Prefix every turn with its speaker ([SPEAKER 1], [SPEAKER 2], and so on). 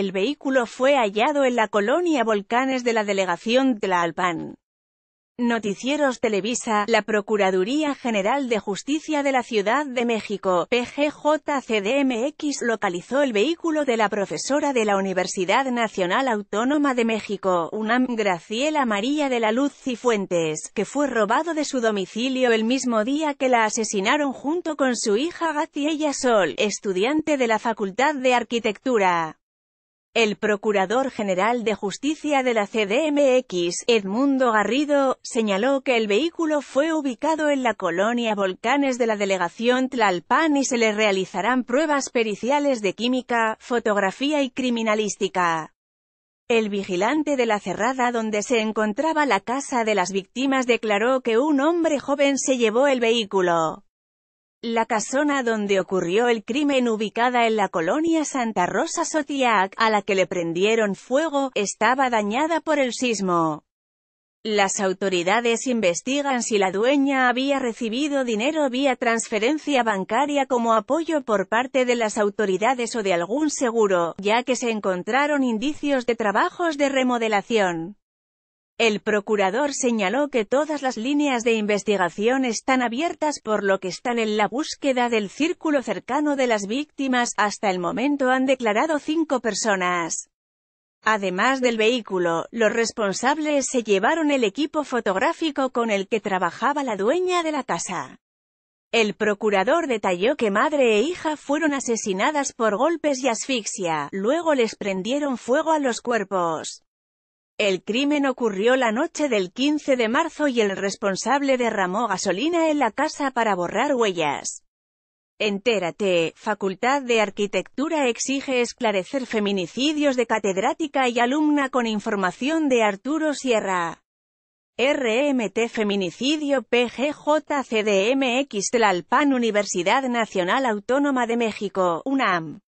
[SPEAKER 1] el vehículo fue hallado en la colonia Volcanes de la delegación Tlalpan. Noticieros Televisa, la Procuraduría General de Justicia de la Ciudad de México, PGJCDMX, localizó el vehículo de la profesora de la Universidad Nacional Autónoma de México, UNAM, Graciela María de la Luz Cifuentes, que fue robado de su domicilio el mismo día que la asesinaron junto con su hija Gatiella Sol, estudiante de la Facultad de Arquitectura. El Procurador General de Justicia de la CDMX, Edmundo Garrido, señaló que el vehículo fue ubicado en la colonia Volcanes de la delegación Tlalpan y se le realizarán pruebas periciales de química, fotografía y criminalística. El vigilante de la cerrada donde se encontraba la casa de las víctimas declaró que un hombre joven se llevó el vehículo. La casona donde ocurrió el crimen ubicada en la colonia Santa Rosa Sotiac, a la que le prendieron fuego, estaba dañada por el sismo. Las autoridades investigan si la dueña había recibido dinero vía transferencia bancaria como apoyo por parte de las autoridades o de algún seguro, ya que se encontraron indicios de trabajos de remodelación. El procurador señaló que todas las líneas de investigación están abiertas por lo que están en la búsqueda del círculo cercano de las víctimas, hasta el momento han declarado cinco personas. Además del vehículo, los responsables se llevaron el equipo fotográfico con el que trabajaba la dueña de la casa. El procurador detalló que madre e hija fueron asesinadas por golpes y asfixia, luego les prendieron fuego a los cuerpos. El crimen ocurrió la noche del 15 de marzo y el responsable derramó gasolina en la casa para borrar huellas. Entérate, Facultad de Arquitectura exige esclarecer feminicidios de catedrática y alumna con información de Arturo Sierra. RMT Feminicidio PGJCDMX Tlalpan Universidad Nacional Autónoma de México, UNAM.